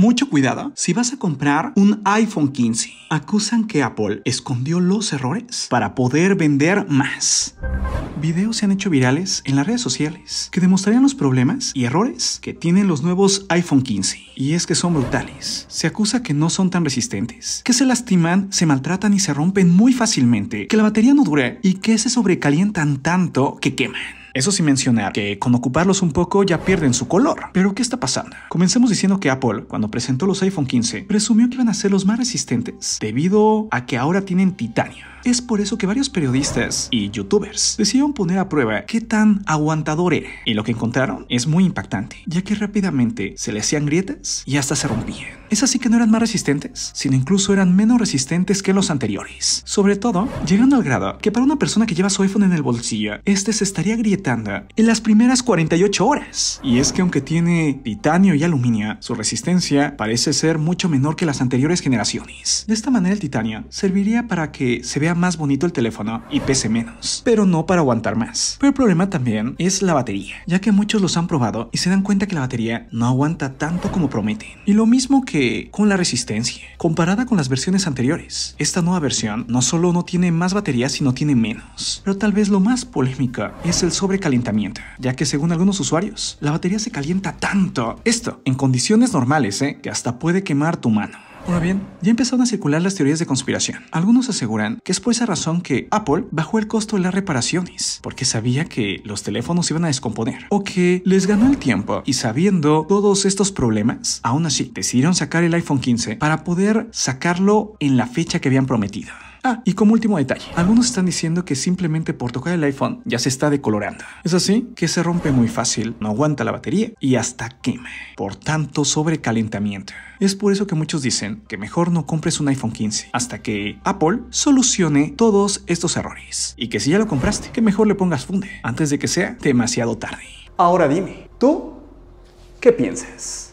mucho cuidado si vas a comprar un iPhone 15. Acusan que Apple escondió los errores para poder vender más. Videos se han hecho virales en las redes sociales que demostrarían los problemas y errores que tienen los nuevos iPhone 15. Y es que son brutales. Se acusa que no son tan resistentes, que se lastiman, se maltratan y se rompen muy fácilmente, que la batería no dura y que se sobrecalientan tanto que queman. Eso sin mencionar que con ocuparlos un poco ya pierden su color. Pero ¿qué está pasando? Comencemos diciendo que Apple, cuando presentó los iPhone 15, presumió que iban a ser los más resistentes, debido a que ahora tienen titanio. Es por eso que varios periodistas y youtubers decidieron poner a prueba qué tan aguantador era. Y lo que encontraron es muy impactante, ya que rápidamente se le hacían grietas y hasta se rompían. Es así que no eran más resistentes, sino incluso eran menos resistentes que los anteriores. Sobre todo, llegando al grado que para una persona que lleva su iPhone en el bolsillo, este se estaría grietando en las primeras 48 horas. Y es que aunque tiene titanio y aluminio, su resistencia parece ser mucho menor que las anteriores generaciones. De esta manera el titanio serviría para que se vea más bonito el teléfono y pese menos, pero no para aguantar más. Pero el problema también es la batería, ya que muchos los han probado y se dan cuenta que la batería no aguanta tanto como prometen. Y lo mismo que con la resistencia, comparada con las versiones anteriores. Esta nueva versión no solo no tiene más batería, sino tiene menos. Pero tal vez lo más polémica es el sobrecalentamiento, ya que según algunos usuarios, la batería se calienta tanto. Esto en condiciones normales, ¿eh? que hasta puede quemar tu mano. Ahora bien, ya empezaron a circular las teorías de conspiración. Algunos aseguran que es por esa razón que Apple bajó el costo de las reparaciones, porque sabía que los teléfonos iban a descomponer, o que les ganó el tiempo y sabiendo todos estos problemas, aún así decidieron sacar el iPhone 15 para poder sacarlo en la fecha que habían prometido. Ah, y como último detalle, algunos están diciendo que simplemente por tocar el iPhone ya se está decolorando. Es así que se rompe muy fácil, no aguanta la batería y hasta quema. Por tanto, sobrecalentamiento. Es por eso que muchos dicen que mejor no compres un iPhone 15 hasta que Apple solucione todos estos errores. Y que si ya lo compraste, que mejor le pongas funde antes de que sea demasiado tarde. Ahora dime, ¿tú qué piensas?